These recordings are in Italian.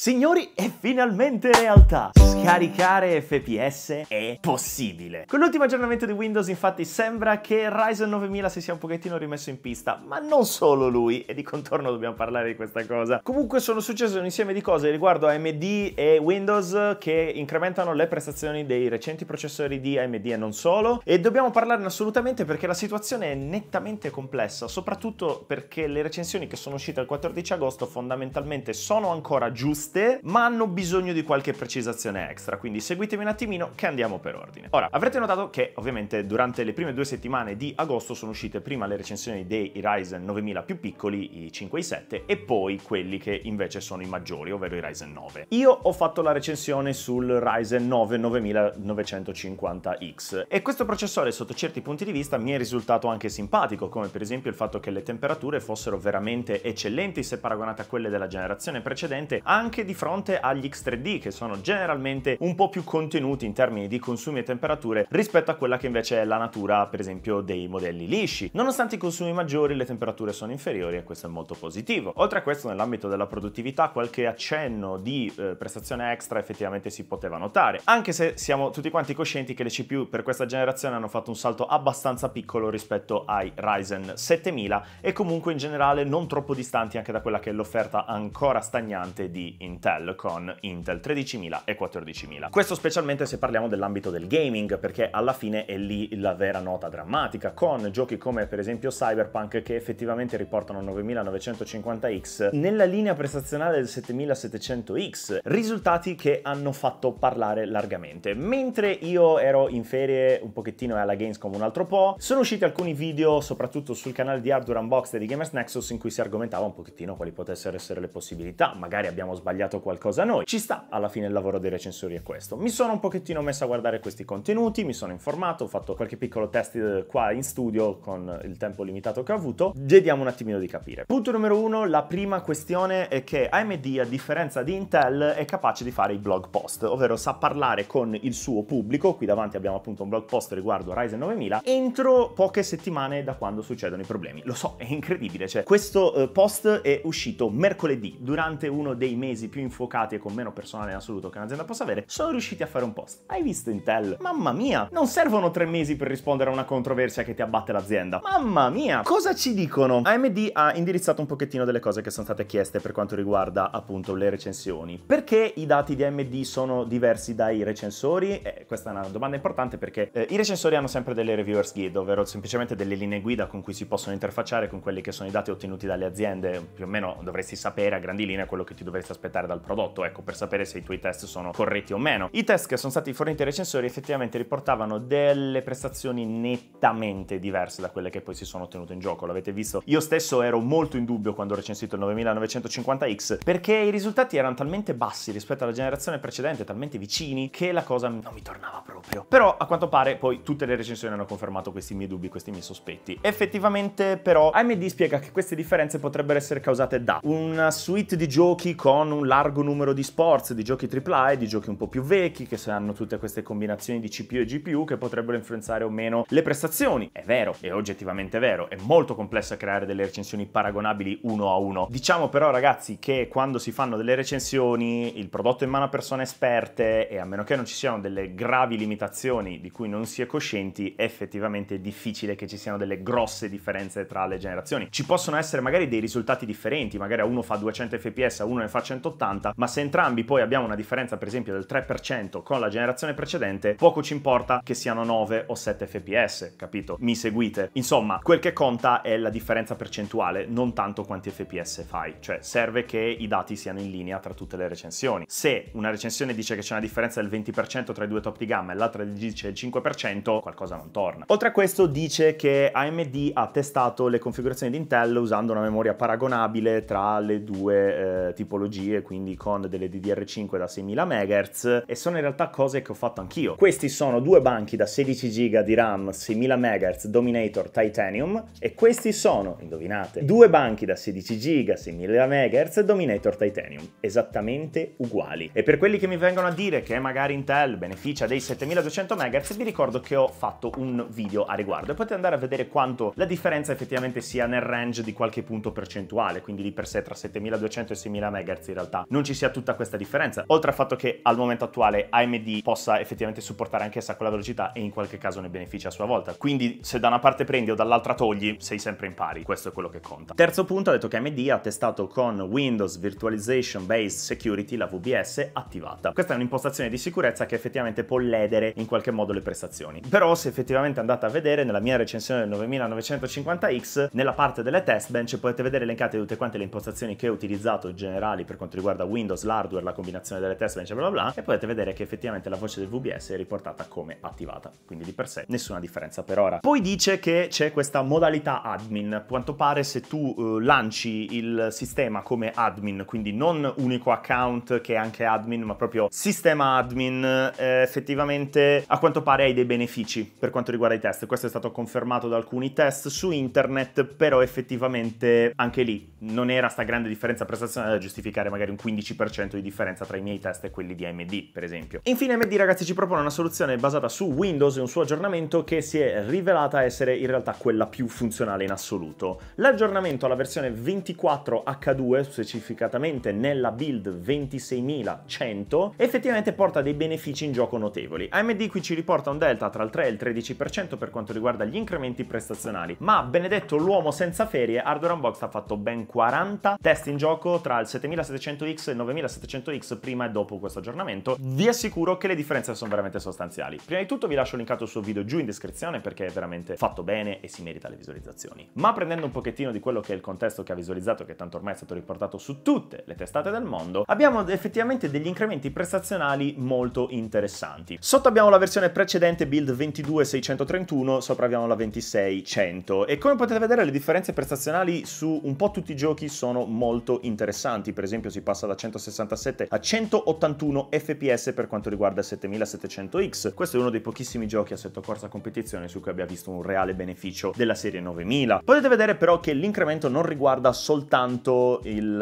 Signori, è finalmente realtà! Scaricare FPS è possibile! Con l'ultimo aggiornamento di Windows, infatti, sembra che Ryzen 9000 si sia un pochettino rimesso in pista, ma non solo lui, e di contorno dobbiamo parlare di questa cosa. Comunque sono successe un insieme di cose riguardo AMD e Windows che incrementano le prestazioni dei recenti processori di AMD e non solo, e dobbiamo parlarne assolutamente perché la situazione è nettamente complessa, soprattutto perché le recensioni che sono uscite il 14 agosto fondamentalmente sono ancora giuste queste, ma hanno bisogno di qualche precisazione extra, quindi seguitemi un attimino che andiamo per ordine. Ora, avrete notato che ovviamente durante le prime due settimane di agosto sono uscite prima le recensioni dei Ryzen 9000 più piccoli, i 5 e i 7, e poi quelli che invece sono i maggiori, ovvero i Ryzen 9. Io ho fatto la recensione sul Ryzen 9 9950X e questo processore sotto certi punti di vista mi è risultato anche simpatico, come per esempio il fatto che le temperature fossero veramente eccellenti se paragonate a quelle della generazione precedente, anche anche di fronte agli X3D che sono generalmente un po' più contenuti in termini di consumi e temperature rispetto a quella che invece è la natura per esempio dei modelli lisci. Nonostante i consumi maggiori le temperature sono inferiori e questo è molto positivo. Oltre a questo nell'ambito della produttività qualche accenno di eh, prestazione extra effettivamente si poteva notare, anche se siamo tutti quanti coscienti che le CPU per questa generazione hanno fatto un salto abbastanza piccolo rispetto ai Ryzen 7000 e comunque in generale non troppo distanti anche da quella che è l'offerta ancora stagnante di Intel con Intel 13000 e 14000. Questo specialmente se parliamo dell'ambito del gaming, perché alla fine è lì la vera nota drammatica, con giochi come per esempio Cyberpunk che effettivamente riportano 9950X nella linea prestazionale del 7700X, risultati che hanno fatto parlare largamente. Mentre io ero in ferie un pochettino alla Gamescom un altro po', sono usciti alcuni video, soprattutto sul canale di Hardware Unboxed e di Gamers Nexus, in cui si argomentava un pochettino quali potessero essere le possibilità, magari abbiamo sbagliato sbagliato qualcosa noi. Ci sta alla fine il lavoro dei recensori è questo. Mi sono un pochettino messo a guardare questi contenuti, mi sono informato, ho fatto qualche piccolo test qua in studio con il tempo limitato che ho avuto. Vediamo un attimino di capire. Punto numero uno, la prima questione è che AMD a differenza di Intel è capace di fare i blog post, ovvero sa parlare con il suo pubblico, qui davanti abbiamo appunto un blog post riguardo Ryzen 9000, entro poche settimane da quando succedono i problemi. Lo so, è incredibile, cioè questo eh, post è uscito mercoledì durante uno dei mesi mesi più infuocati e con meno personale in assoluto che un'azienda possa avere, sono riusciti a fare un post. Hai visto Intel? Mamma mia, non servono tre mesi per rispondere a una controversia che ti abbatte l'azienda. Mamma mia, cosa ci dicono? AMD ha indirizzato un pochettino delle cose che sono state chieste per quanto riguarda appunto le recensioni. Perché i dati di AMD sono diversi dai recensori? Eh, questa è una domanda importante perché eh, i recensori hanno sempre delle reviewers guide, ovvero semplicemente delle linee guida con cui si possono interfacciare con quelli che sono i dati ottenuti dalle aziende. Più o meno dovresti sapere a grandi linee quello che ti dovresti aspettare interpretare dal prodotto, ecco, per sapere se i tuoi test sono corretti o meno. I test che sono stati forniti ai recensori effettivamente riportavano delle prestazioni nettamente diverse da quelle che poi si sono ottenute in gioco, l'avete visto? Io stesso ero molto in dubbio quando ho recensito il 9950X perché i risultati erano talmente bassi rispetto alla generazione precedente, talmente vicini, che la cosa non mi tornava proprio. Però a quanto pare poi tutte le recensioni hanno confermato questi miei dubbi, questi miei sospetti. Effettivamente però AMD spiega che queste differenze potrebbero essere causate da una suite di giochi con un un largo numero di sports, di giochi AAA, di giochi un po' più vecchi, che hanno tutte queste combinazioni di CPU e GPU che potrebbero influenzare o meno le prestazioni. È vero, è oggettivamente vero, è molto complesso creare delle recensioni paragonabili uno a uno. Diciamo però ragazzi che quando si fanno delle recensioni il prodotto è in mano a persone esperte e a meno che non ci siano delle gravi limitazioni di cui non si è coscienti, effettivamente è difficile che ci siano delle grosse differenze tra le generazioni. Ci possono essere magari dei risultati differenti, magari a uno fa 200 fps, a uno ne fa 180, 80, ma se entrambi poi abbiamo una differenza per esempio del 3% con la generazione precedente, poco ci importa che siano 9 o 7 fps, capito? Mi seguite? Insomma, quel che conta è la differenza percentuale, non tanto quanti fps fai, cioè serve che i dati siano in linea tra tutte le recensioni. Se una recensione dice che c'è una differenza del 20% tra i due top di gamma e l'altra dice il 5%, qualcosa non torna. Oltre a questo dice che AMD ha testato le configurazioni di Intel usando una memoria paragonabile tra le due eh, tipologie quindi con delle DDR5 da 6000 MHz e sono in realtà cose che ho fatto anch'io. Questi sono due banchi da 16 GB di RAM 6000 MHz Dominator Titanium e questi sono, indovinate, due banchi da 16 GB 6000 MHz Dominator Titanium, esattamente uguali. E per quelli che mi vengono a dire che magari Intel beneficia dei 7200 MHz, vi ricordo che ho fatto un video a riguardo e potete andare a vedere quanto la differenza effettivamente sia nel range di qualche punto percentuale, quindi di per sé tra 7200 e 6000 MHz in realtà realtà non ci sia tutta questa differenza. Oltre al fatto che al momento attuale AMD possa effettivamente supportare anch'essa quella velocità e in qualche caso ne beneficia a sua volta. Quindi se da una parte prendi o dall'altra togli, sei sempre in pari. Questo è quello che conta. Terzo punto, ha detto che AMD ha testato con Windows Virtualization Based Security la VBS attivata. Questa è un'impostazione di sicurezza che effettivamente può ledere in qualche modo le prestazioni. Però se effettivamente andate a vedere nella mia recensione del 9950X, nella parte delle test bench potete vedere elencate tutte quante le impostazioni che ho utilizzato generali per quanto quanto riguarda Windows, l'hardware, la combinazione delle testbench, bla bla bla, e potete vedere che effettivamente la voce del VBS è riportata come attivata, quindi di per sé nessuna differenza per ora. Poi dice che c'è questa modalità admin, a quanto pare se tu eh, lanci il sistema come admin, quindi non unico account che è anche admin, ma proprio sistema admin, eh, effettivamente a quanto pare hai dei benefici per quanto riguarda i test. Questo è stato confermato da alcuni test su internet, però effettivamente anche lì non era sta grande differenza prestazionale da giustificare magari magari un 15% di differenza tra i miei test e quelli di AMD, per esempio. Infine AMD ragazzi ci propone una soluzione basata su Windows e un suo aggiornamento che si è rivelata essere in realtà quella più funzionale in assoluto. L'aggiornamento alla versione 24H2, specificatamente nella build 26100, effettivamente porta dei benefici in gioco notevoli. AMD qui ci riporta un delta tra il 3 e il 13% per quanto riguarda gli incrementi prestazionali, ma benedetto l'uomo senza ferie, Hardware Unboxed ha fatto ben 40 test in gioco tra il 7700 8600X e 9700X prima e dopo questo aggiornamento, vi assicuro che le differenze sono veramente sostanziali. Prima di tutto vi lascio linkato il suo video giù in descrizione perché è veramente fatto bene e si merita le visualizzazioni. Ma prendendo un pochettino di quello che è il contesto che ha visualizzato, che tanto ormai è stato riportato su tutte le testate del mondo, abbiamo effettivamente degli incrementi prestazionali molto interessanti. Sotto abbiamo la versione precedente build 22631, sopra abbiamo la 2600 e come potete vedere le differenze prestazionali su un po' tutti i giochi sono molto interessanti, per esempio si si passa da 167 a 181 fps per quanto riguarda il 7700X. Questo è uno dei pochissimi giochi a setto corsa competizione su cui abbia visto un reale beneficio della serie 9000. Potete vedere però che l'incremento non riguarda soltanto il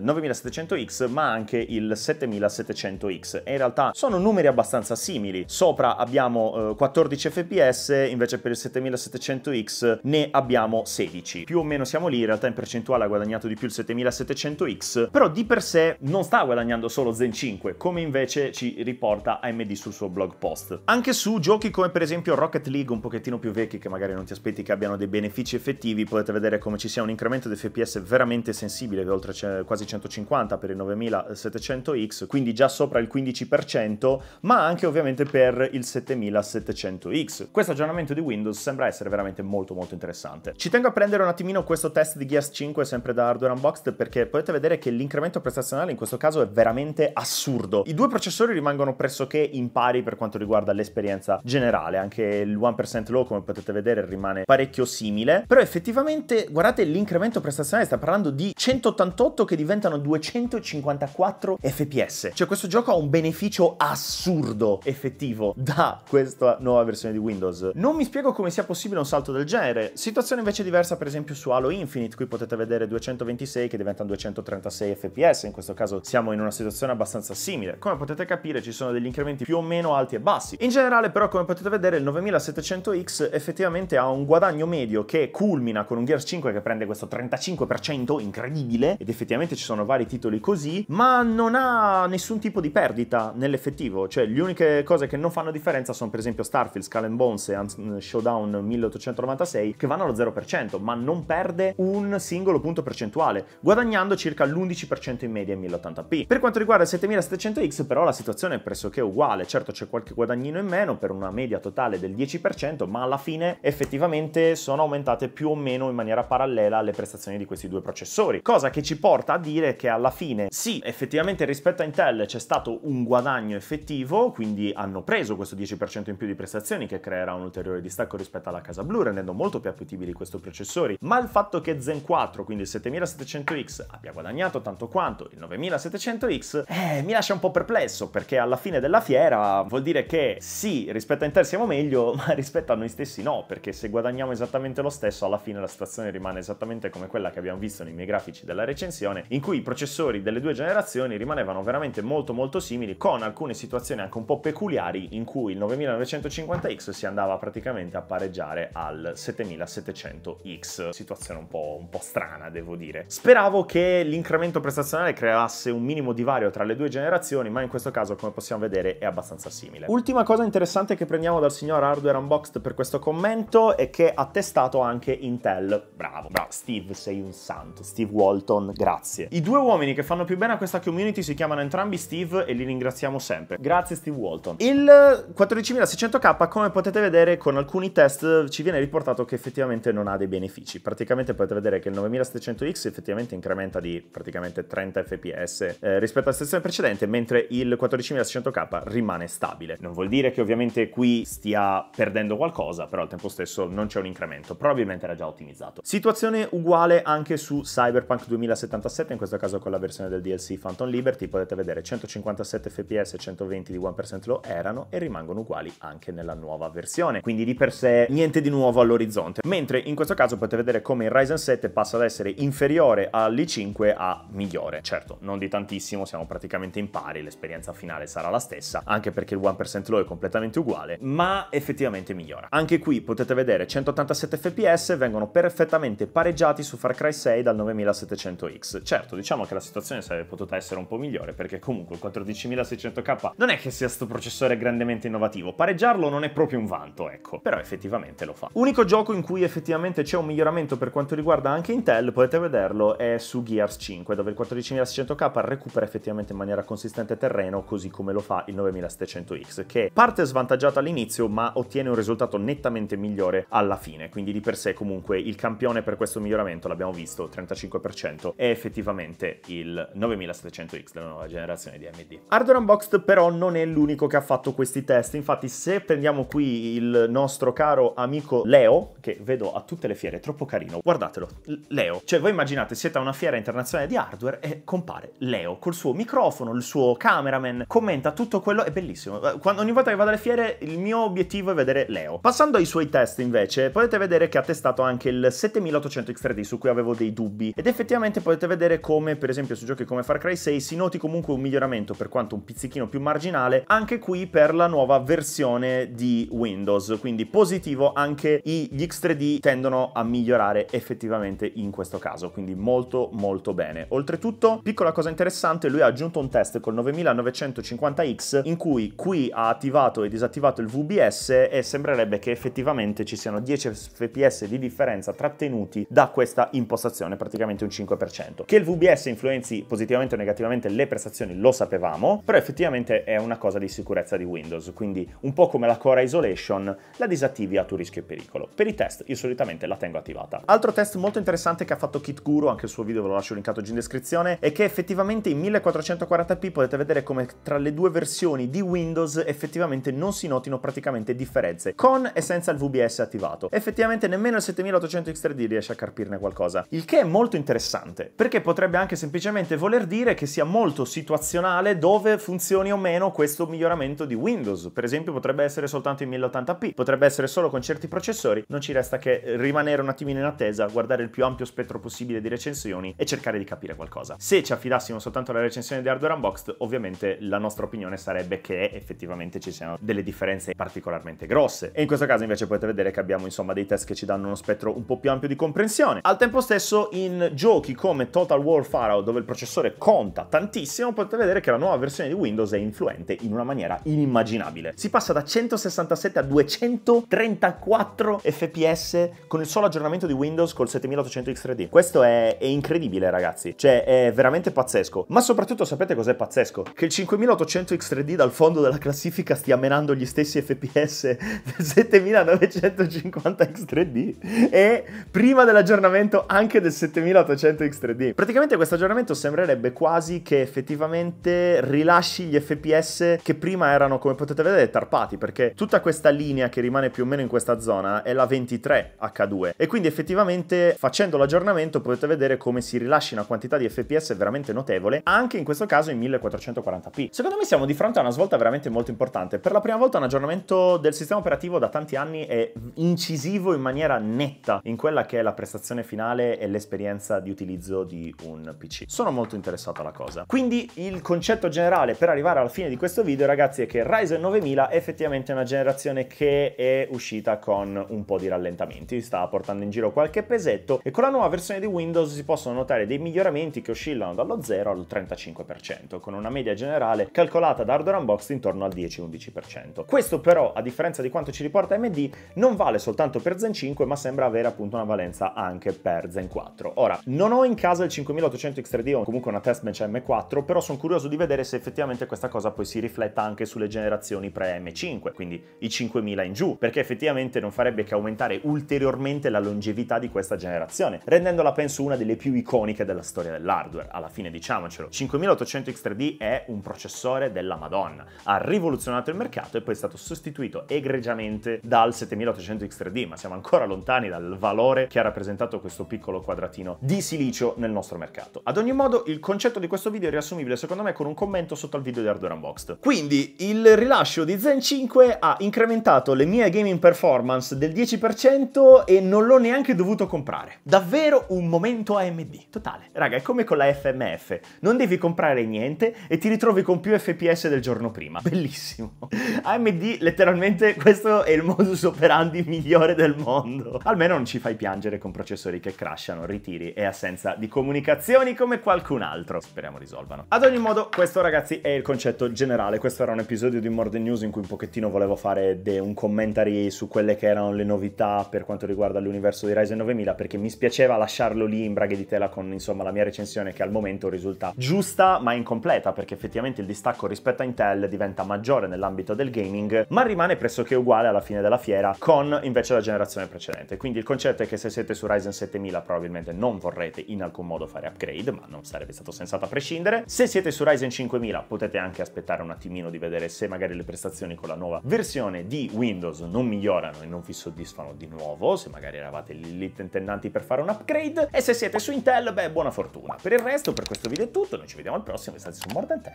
eh, 9700X ma anche il 7700X e in realtà sono numeri abbastanza simili. Sopra abbiamo eh, 14 fps invece per il 7700X ne abbiamo 16. Più o meno siamo lì, in realtà in percentuale ha guadagnato di più il 7700X, però di per per sé non sta guadagnando solo Zen 5, come invece ci riporta AMD sul suo blog post. Anche su giochi come per esempio Rocket League, un pochettino più vecchi, che magari non ti aspetti che abbiano dei benefici effettivi, potete vedere come ci sia un incremento di FPS veramente sensibile, di oltre quasi 150 per il 9700X, quindi già sopra il 15%, ma anche ovviamente per il 7700X. Questo aggiornamento di Windows sembra essere veramente molto molto interessante. Ci tengo a prendere un attimino questo test di Gears 5 sempre da Hardware Unboxed perché potete vedere che l'incremento prestazionale in questo caso è veramente assurdo. I due processori rimangono pressoché in pari per quanto riguarda l'esperienza generale, anche il 1% low come potete vedere rimane parecchio simile, però effettivamente guardate l'incremento prestazionale sta parlando di 188 che diventano 254 fps, cioè questo gioco ha un beneficio assurdo effettivo da questa nuova versione di Windows. Non mi spiego come sia possibile un salto del genere, situazione invece diversa per esempio su Halo Infinite, qui potete vedere 226 che diventano 236 fps, ETS, in questo caso siamo in una situazione abbastanza simile. Come potete capire ci sono degli incrementi più o meno alti e bassi. In generale però come potete vedere il 9700X effettivamente ha un guadagno medio che culmina con un Gears 5 che prende questo 35% incredibile ed effettivamente ci sono vari titoli così, ma non ha nessun tipo di perdita nell'effettivo, cioè le uniche cose che non fanno differenza sono per esempio Starfield, Skull and Bones e mm, Showdown 1896 che vanno allo 0%, ma non perde un singolo punto percentuale, guadagnando circa l'11% in in media 1080p. Per quanto riguarda il 7700X però la situazione è pressoché uguale, certo c'è qualche guadagnino in meno per una media totale del 10%, ma alla fine effettivamente sono aumentate più o meno in maniera parallela le prestazioni di questi due processori, cosa che ci porta a dire che alla fine sì, effettivamente rispetto a Intel c'è stato un guadagno effettivo, quindi hanno preso questo 10% in più di prestazioni che creerà un ulteriore distacco rispetto alla casa blu, rendendo molto più appetibili questi processori, ma il fatto che Zen 4, quindi il 7700X, abbia guadagnato tanto quanto soltanto il 9700X, eh, mi lascia un po' perplesso perché alla fine della fiera vuol dire che sì, rispetto a Intel siamo meglio, ma rispetto a noi stessi no, perché se guadagniamo esattamente lo stesso, alla fine la situazione rimane esattamente come quella che abbiamo visto nei miei grafici della recensione, in cui i processori delle due generazioni rimanevano veramente molto molto simili, con alcune situazioni anche un po' peculiari in cui il 9950X si andava praticamente a pareggiare al 7700X, situazione un po', un po strana devo dire. Speravo che l'incremento prestazionale generazionale creasse un minimo divario tra le due generazioni, ma in questo caso, come possiamo vedere, è abbastanza simile. Ultima cosa interessante che prendiamo dal signor Hardware Unboxed per questo commento è che ha testato anche Intel. Bravo, bravo. Steve, sei un santo. Steve Walton, grazie. I due uomini che fanno più bene a questa community si chiamano entrambi Steve e li ringraziamo sempre. Grazie Steve Walton. Il 14600K, come potete vedere, con alcuni test ci viene riportato che effettivamente non ha dei benefici. Praticamente potete vedere che il 9700X effettivamente incrementa di praticamente 30 30 fps eh, rispetto alla sezione precedente, mentre il 14600K rimane stabile. Non vuol dire che ovviamente qui stia perdendo qualcosa, però al tempo stesso non c'è un incremento, probabilmente era già ottimizzato. Situazione uguale anche su Cyberpunk 2077, in questo caso con la versione del DLC Phantom Liberty, potete vedere 157 fps e 120 di 1% lo erano e rimangono uguali anche nella nuova versione, quindi di per sé niente di nuovo all'orizzonte, mentre in questo caso potete vedere come il Ryzen 7 passa da essere inferiore all'i5 a migliore ore. Certo, non di tantissimo, siamo praticamente in pari, l'esperienza finale sarà la stessa, anche perché il 1% low è completamente uguale, ma effettivamente migliora. Anche qui potete vedere 187 fps vengono perfettamente pareggiati su Far Cry 6 dal 9700X. Certo, diciamo che la situazione sarebbe potuta essere un po' migliore perché comunque il 14600K non è che sia sto processore grandemente innovativo, pareggiarlo non è proprio un vanto, ecco, però effettivamente lo fa. Unico gioco in cui effettivamente c'è un miglioramento per quanto riguarda anche Intel, potete vederlo, è su Gears 5, dove il 14 15600K recupera effettivamente in maniera consistente terreno, così come lo fa il 9700X, che parte svantaggiato all'inizio ma ottiene un risultato nettamente migliore alla fine, quindi di per sé comunque il campione per questo miglioramento, l'abbiamo visto, 35%, è effettivamente il 9700X della nuova generazione di AMD. Hardware Unboxed però non è l'unico che ha fatto questi test, infatti se prendiamo qui il nostro caro amico Leo, che vedo a tutte le fiere, troppo carino, guardatelo, Leo, cioè voi immaginate siete a una fiera internazionale di hardware e compare Leo col suo microfono, il suo cameraman, commenta tutto quello, è bellissimo. Eh, quando, ogni volta che vado alle fiere il mio obiettivo è vedere Leo. Passando ai suoi test invece, potete vedere che ha testato anche il 7800 X3D su cui avevo dei dubbi ed effettivamente potete vedere come per esempio su giochi come Far Cry 6 si noti comunque un miglioramento per quanto un pizzichino più marginale anche qui per la nuova versione di Windows, quindi positivo anche gli X3D tendono a migliorare effettivamente in questo caso, quindi molto molto bene. Oltretutto tutto. Piccola cosa interessante, lui ha aggiunto un test col 9950X in cui qui ha attivato e disattivato il VBS e sembrerebbe che effettivamente ci siano 10 fps di differenza trattenuti da questa impostazione, praticamente un 5%. Che il VBS influenzi positivamente o negativamente le prestazioni lo sapevamo, però effettivamente è una cosa di sicurezza di Windows, quindi un po' come la Core Isolation, la disattivi a tuo rischio e pericolo. Per i test io solitamente la tengo attivata. Altro test molto interessante che ha fatto Kit Guru, anche il suo video ve lo lascio linkato giù in descrizione, è che effettivamente in 1440p potete vedere come tra le due versioni di Windows effettivamente non si notino praticamente differenze, con e senza il VBS attivato. Effettivamente nemmeno il 7800 X3D riesce a carpirne qualcosa, il che è molto interessante, perché potrebbe anche semplicemente voler dire che sia molto situazionale dove funzioni o meno questo miglioramento di Windows. Per esempio potrebbe essere soltanto in 1080p, potrebbe essere solo con certi processori, non ci resta che rimanere un attimino in attesa, guardare il più ampio spettro possibile di recensioni e cercare di capire qualcosa. Se ci affidassimo soltanto alla recensione di Hardware Unboxed, ovviamente la nostra opinione sarebbe che effettivamente ci siano delle differenze particolarmente grosse. E in questo caso invece potete vedere che abbiamo insomma dei test che ci danno uno spettro un po' più ampio di comprensione. Al tempo stesso in giochi come Total War Pharaoh, dove il processore conta tantissimo, potete vedere che la nuova versione di Windows è influente in una maniera inimmaginabile. Si passa da 167 a 234 fps con il solo aggiornamento di Windows col 7800X3D. Questo è, è incredibile ragazzi, cioè è veramente pazzesco. Ma soprattutto sapete cos'è pazzesco? Che il 5800 X3D dal fondo della classifica stia menando gli stessi FPS del 7950 X3D e prima dell'aggiornamento anche del 7800 X3D. Praticamente questo aggiornamento sembrerebbe quasi che effettivamente rilasci gli FPS che prima erano, come potete vedere, tarpati, perché tutta questa linea che rimane più o meno in questa zona è la 23H2 e quindi effettivamente facendo l'aggiornamento potete vedere come si rilasci una quantità di FPS fps veramente notevole, anche in questo caso in 1440p. Secondo me siamo di fronte a una svolta veramente molto importante. Per la prima volta un aggiornamento del sistema operativo da tanti anni è incisivo in maniera netta in quella che è la prestazione finale e l'esperienza di utilizzo di un PC. Sono molto interessato alla cosa. Quindi il concetto generale per arrivare alla fine di questo video ragazzi è che Ryzen 9000 è effettivamente una generazione che è uscita con un po' di rallentamenti, sta portando in giro qualche pesetto e con la nuova versione di Windows si possono notare dei miglioramenti che usciranno oscillano dallo 0 al 35%, con una media generale calcolata da Hardware Unboxed intorno al 10-11%. Questo però, a differenza di quanto ci riporta AMD, non vale soltanto per Zen 5, ma sembra avere appunto una valenza anche per Zen 4. Ora, non ho in casa il 5800 X3D o comunque una testbench M4, però sono curioso di vedere se effettivamente questa cosa poi si rifletta anche sulle generazioni pre-M5, quindi i 5000 in giù, perché effettivamente non farebbe che aumentare ulteriormente la longevità di questa generazione, rendendola penso una delle più iconiche della storia dell'hardware hardware. Alla fine diciamocelo, 5800 X3D è un processore della Madonna, ha rivoluzionato il mercato e poi è stato sostituito egregiamente dal 7800 X3D, ma siamo ancora lontani dal valore che ha rappresentato questo piccolo quadratino di silicio nel nostro mercato. Ad ogni modo, il concetto di questo video è riassumibile secondo me con un commento sotto al video di Hardware Unboxed. Quindi, il rilascio di Zen 5 ha incrementato le mie gaming performance del 10% e non l'ho neanche dovuto comprare. Davvero un momento AMD. Totale. Raga, è come con la FMF. Non devi comprare niente e ti ritrovi con più FPS del giorno prima. Bellissimo. AMD letteralmente questo è il modus operandi migliore del mondo. Almeno non ci fai piangere con processori che crashano, ritiri e assenza di comunicazioni come qualcun altro. Speriamo risolvano. Ad ogni modo questo ragazzi è il concetto generale. Questo era un episodio di More News in cui un pochettino volevo fare un commentary su quelle che erano le novità per quanto riguarda l'universo di Ryzen 9000 perché mi spiaceva lasciarlo lì in braghe di tela con insomma la mia recensione che al momento risulta giusta ma incompleta perché effettivamente il distacco rispetto a Intel diventa maggiore nell'ambito del gaming ma rimane pressoché uguale alla fine della fiera con invece la generazione precedente. Quindi il concetto è che se siete su Ryzen 7000 probabilmente non vorrete in alcun modo fare upgrade ma non sarebbe stato sensato a prescindere. Se siete su Ryzen 5000 potete anche aspettare un attimino di vedere se magari le prestazioni con la nuova versione di Windows non migliorano e non vi soddisfano di nuovo se magari eravate lì tentennanti per fare un upgrade e se siete su Intel beh buona fortuna. Per il resto per questo video è tutto, noi ci vediamo al prossimo, state su More Tech.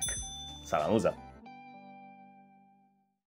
Salamusa!